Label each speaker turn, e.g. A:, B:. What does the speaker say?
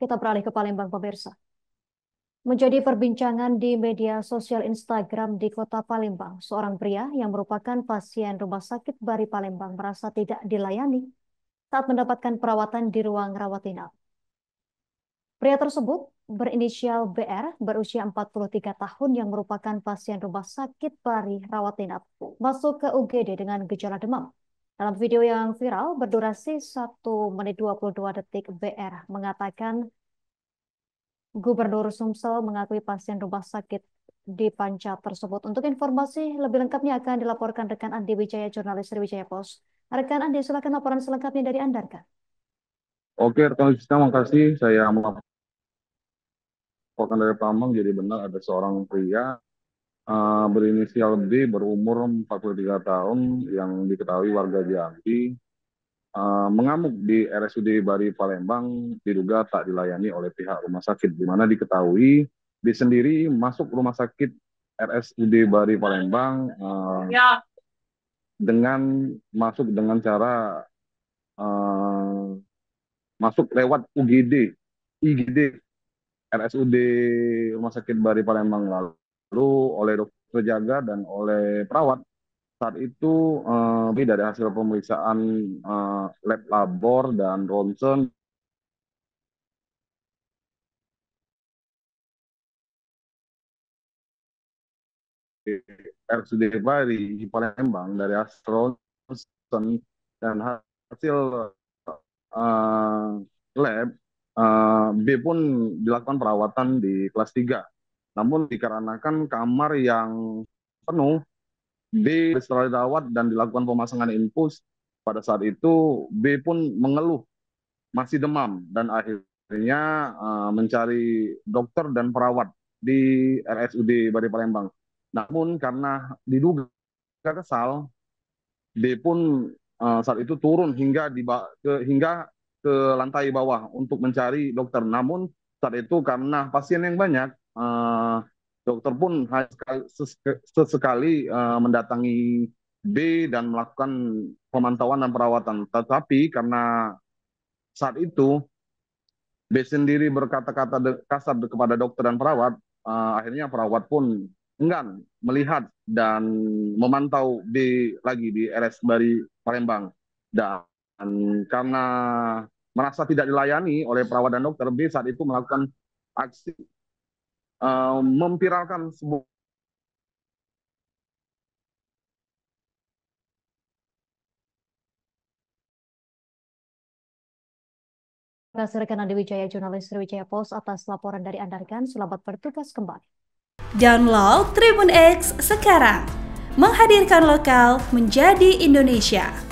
A: Kita beralih ke Palembang, pemirsa. Menjadi perbincangan di media sosial Instagram di kota Palembang, seorang pria yang merupakan pasien rumah sakit Bari Palembang merasa tidak dilayani saat mendapatkan perawatan di ruang rawat inap. Pria tersebut berinisial BR berusia 43 tahun yang merupakan pasien rumah sakit Bari rawat inap masuk ke UGD dengan gejala demam dalam video yang viral berdurasi 1 menit 22 detik BR mengatakan Gubernur Sumsel mengakui pasien rumah sakit di Panca tersebut. Untuk informasi lebih lengkapnya akan dilaporkan rekan Andi Wijaya, jurnalis Wijaya Pos. Rekan Andi, silakan laporan selengkapnya dari Anda, rekan.
B: Oke, rekan Wijaya, makasih. Saya melaporkan dari Pamang, jadi benar ada seorang pria Eh, berinisial D berumur 43 tahun yang diketahui warga Jambi uh, mengamuk di RSUD Bari Palembang diduga tak dilayani oleh pihak rumah sakit di mana diketahui D sendiri masuk rumah sakit RSUD Bari Palembang uh, ya. dengan masuk dengan cara uh, masuk lewat UGD IGD RSUD Rumah Sakit Bari Palembang lalu lalu oleh dokter jaga dan oleh perawat saat itu eh, dari hasil pemeriksaan eh, lab labor dan ronsen RSUD Bari di Palembang dari astronson dan hasil uh, lab uh, B pun dilakukan perawatan di kelas 3 namun dikarenakan kamar yang penuh B setelah dirawat dan dilakukan pemasangan infus pada saat itu B pun mengeluh masih demam dan akhirnya uh, mencari dokter dan perawat di RSUD Bari Palembang. Namun karena diduga kesal B pun uh, saat itu turun hingga di ke hingga ke lantai bawah untuk mencari dokter. Namun saat itu karena pasien yang banyak Eh, dokter pun hanya sekali, sesekali uh, mendatangi B dan melakukan pemantauan dan perawatan. Tetapi karena saat itu B sendiri berkata-kata kasar kepada dokter dan perawat, uh, akhirnya perawat pun enggan melihat dan memantau B lagi di RS Bari Palembang. Dan karena merasa tidak dilayani oleh perawat dan dokter, B saat itu melakukan aksi Eh, memviralkan
A: sebuah kasih rekan Andi Wijaya, jurnalis Sriwijaya Post atas laporan dari Anda rekan. Selamat bertugas kembali. Download Tribun X sekarang. Menghadirkan lokal menjadi Indonesia.